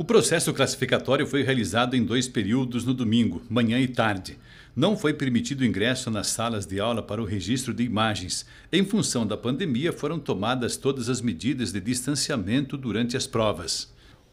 O processo classificatório foi realizado em dois períodos no domingo, manhã e tarde. Não foi permitido ingresso nas salas de aula para o registro de imagens. Em função da pandemia, foram tomadas todas as medidas de distanciamento durante as provas.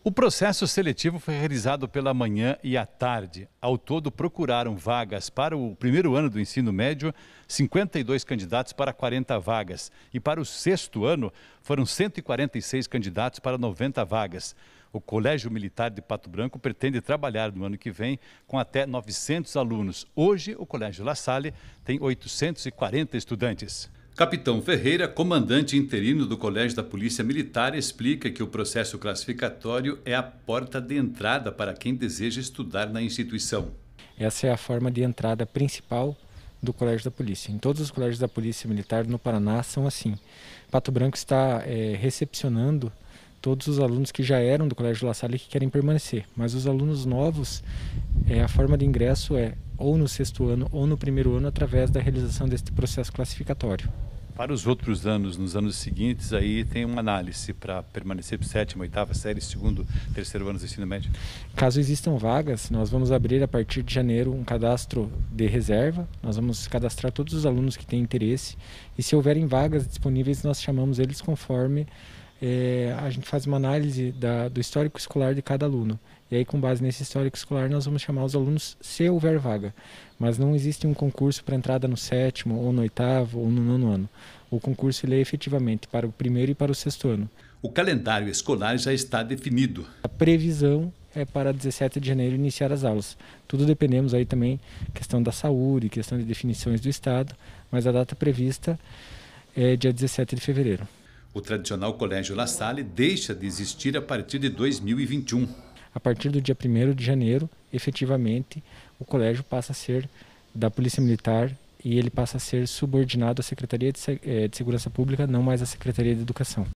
O processo seletivo foi realizado pela manhã e à tarde. Ao todo, procuraram vagas para o primeiro ano do ensino médio, 52 candidatos para 40 vagas. E para o sexto ano, foram 146 candidatos para 90 vagas. O Colégio Militar de Pato Branco pretende trabalhar no ano que vem com até 900 alunos. Hoje, o Colégio La Salle tem 840 estudantes. Capitão Ferreira, comandante interino do Colégio da Polícia Militar, explica que o processo classificatório é a porta de entrada para quem deseja estudar na instituição. Essa é a forma de entrada principal do Colégio da Polícia. Em todos os colégios da Polícia Militar no Paraná são assim. Pato Branco está é, recepcionando todos os alunos que já eram do Colégio La Salle e que querem permanecer, mas os alunos novos, é, a forma de ingresso é ou no sexto ano ou no primeiro ano através da realização deste processo classificatório. Para os outros anos, nos anos seguintes, aí tem uma análise para permanecer para sétima, oitava série, segundo, terceiro ano do ensino médio? Caso existam vagas, nós vamos abrir a partir de janeiro um cadastro de reserva. Nós vamos cadastrar todos os alunos que têm interesse e se houverem vagas disponíveis, nós chamamos eles conforme é, a gente faz uma análise da, do histórico escolar de cada aluno. E aí, com base nesse histórico escolar, nós vamos chamar os alunos se houver vaga. Mas não existe um concurso para entrada no sétimo, ou no oitavo, ou no nono ano. O concurso ele é efetivamente para o primeiro e para o sexto ano. O calendário escolar já está definido. A previsão é para 17 de janeiro iniciar as aulas. Tudo dependemos aí também questão da saúde, questão de definições do estado, mas a data prevista é dia 17 de fevereiro. O tradicional Colégio La Salle deixa de existir a partir de 2021. A partir do dia 1 de janeiro, efetivamente, o colégio passa a ser da Polícia Militar e ele passa a ser subordinado à Secretaria de eh, Segurança Pública, não mais à Secretaria de Educação.